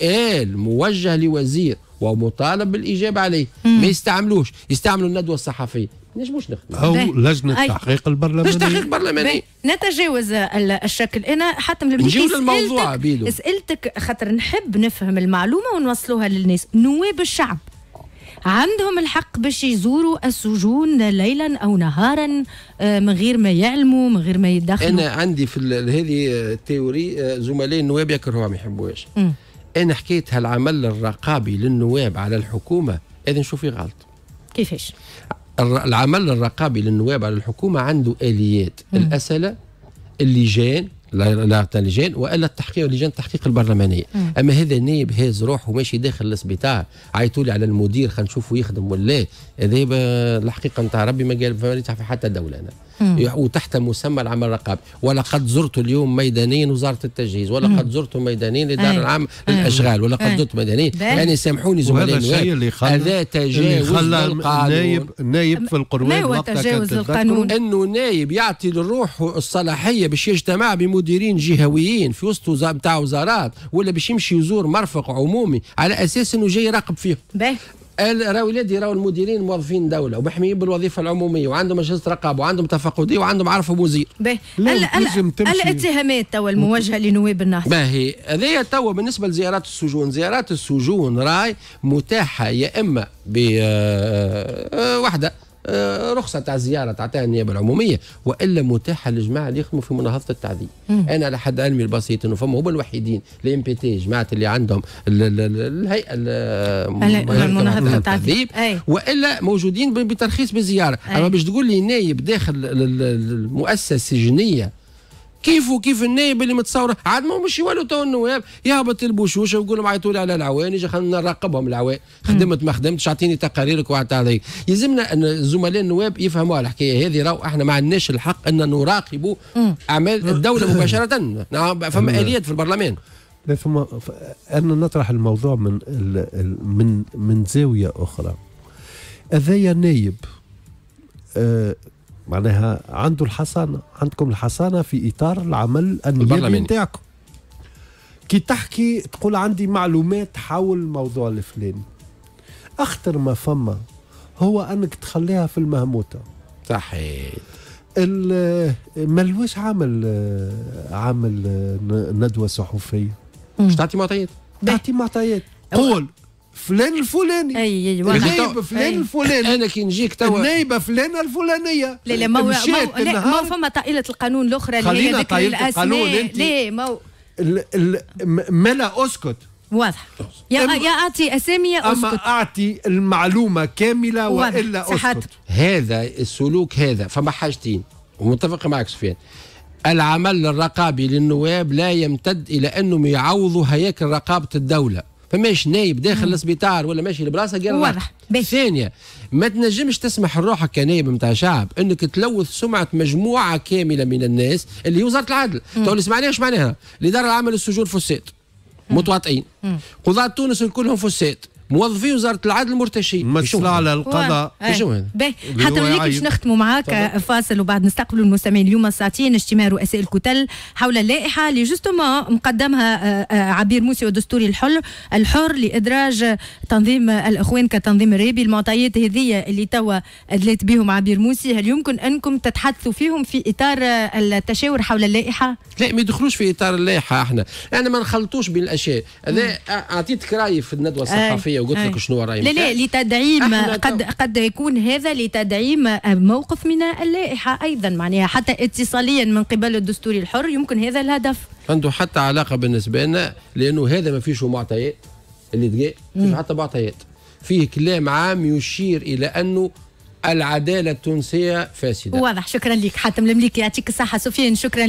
سؤال موجه لوزير ومطالب بالاجابه عليه ما يستعملوش يستعملوا الندوه الصحفيه نجموش نخدم او لجنه التحقيق البرلماني تحقيق برلماني نتجاوز الشكل انا حتم نجيو للموضوع بيدو سالتك خاطر نحب نفهم المعلومه ونوصلوها للناس نواب الشعب عندهم الحق باش يزوروا السجون ليلا او نهارا آه، من غير ما يعلموا من غير ما يدخلوا انا عندي في هذه آه، التيوري آه، زملاء النواب يكرهوها ما يحبوهاش انا حكيت هالعمل الرقابي للنواب على الحكومه اذا شوفي غلط كيفاش العمل الرقابي للنواب على الحكومه عنده اليات الاسئله اللجان لا لجان والا التحقيق لجان التحقيق البرلمانيه مم. اما هذا النائب هاز روحه ماشي داخل السبيطار عيطوا لي على المدير خلينا نشوفوا يخدم ولا هذا الحقيقه نتاع ربي ما قال في حتى دوله انا وتحت مسمى العمل الرقابي ولقد زرت اليوم ميدانين وزاره التجهيز ولقد زرت ميدانين للدار العام للاشغال ولقد زرت ميدانين يعني سامحوني زملائي الشيء اللي خلى هذا تجاوز النايب نايب نايب في القروات ما هو تجاوز القانون انه نايب يعطي لروحه الصلاحيه باش يجتمع بمدير مديرين جهويين في وسط نتاع وزارات ولا باش يمشي يزور مرفق عمومي على اساس انه جاي يراقب فيهم راه ولادي راهو المديرين موظفين دوله ومحميين بالوظيفه العموميه وعندهم مجلس رقابه وعندهم تفقدي وعندهم عرفوا وزير. باهي الاتهامات توا الموجهه لنواب النهضه. باهي هذايا توا بالنسبه لزيارات السجون، زيارات السجون راي متاحه يا اما بوحده آه، آه، آه، رخصه تاع زياره تعطيها النيابه العموميه والا متاحه للجماعه اللي يخدموا في مناهضه التعذيب انا على حد علمي البسيط انه فما هما الوحيدين الام بي تي جماعه اللي عندهم الهيئه المناهضه التعذيب والا موجودين بترخيص بزياره اما باش تقول لي نايب داخل المؤسسه السجنيه كيف كيف النائب اللي متصوره عاد ما مش يولوا تو النواب يهبط البوشوشه ويقول لهم عيطوا لي على العوان يجي خلينا نراقبهم العوان خدمت ما خدمتش اعطيني تقاريرك وعطى عليك يلزمنا ان الزملاء النواب يفهموا الحكايه هذه راهو احنا ما عندناش الحق ان نراقب اعمال الدوله مباشره نعم فما اليات في البرلمان لا ثم انا نطرح الموضوع من من من زاويه اخرى هذايا نايب آه معناها عنده الحصانه عندكم الحصانه في اطار العمل النيابي نتاعكم كي تحكي تقول عندي معلومات حول الموضوع الفلاني اخطر ما فما هو انك تخليها في المهموته صحيح ملوش عامل عامل ندوه صحفيه مش تعطي معطيات تعطي معطيات قول فلان الفلاني اي اي النايب طيب، طيب. فلان الفلاني انا كي نجيك توا النايبه فلانه الفلانيه لا لا ما هو ما فما طائله القانون الاخرى اللي هي ذكر الاسماء لا ما ملا اسكت واضح يا يا اعطي اسامي يا اسكت اما اعطي المعلومه كامله والا اسكت هذا السلوك هذا فما حاجتين ومتفق معك سفيان العمل الرقابي للنواب لا يمتد الى انهم يعوضوا هياكل رقابه الدوله فماش نايب داخل السبيطار ولا ماشي لبلاصه قال واضح ثانيه ما تنجمش تسمح لروحك كنايب نتاع شعب انك تلوث سمعه مجموعه كامله من الناس اللي هي وزاره العدل تو اللي سمعناش معناها الاداره العامه للسجون فساد متواطئين قضاة تونس كلهم فساد موظفي وزاره العدل المرتشي ما على القضاء ايه. باهي حتى هناك باش نختموا معاك فاصل وبعد نستقبلوا المستمعين اليوم ساعتين اجتماع رؤساء الكتل حول اللائحه اللي جوستومون مقدمها آه، آه، عبير موسي ودستوري الحر الحر لادراج تنظيم الاخوان كتنظيم ريبي المعطيات هذه اللي توا ادلت بهم عبير موسي هل يمكن انكم تتحدثوا فيهم في اطار التشاور حول اللائحه؟ لا ما يدخلوش في اطار اللائحه احنا انا ما نخلطوش بين الاشياء انا اعطيتك رايي في الندوه آه. الصحفيه الرأي وقلت لك شنو رأيي لا لا لتدعيم قد قد يكون هذا لتدعيم موقف من اللائحة أيضا معناها حتى اتصاليا من قبل الدستور الحر يمكن هذا الهدف عنده حتى علاقة بالنسبة لنا لأنه هذا ما فيش معطيات اللي دقى فيش حتى معطيات فيه كلام عام يشير إلى أنه العدالة التونسية فاسدة واضح شكرا لك حاتم المليكي يعطيك الصحة سفيان شكرا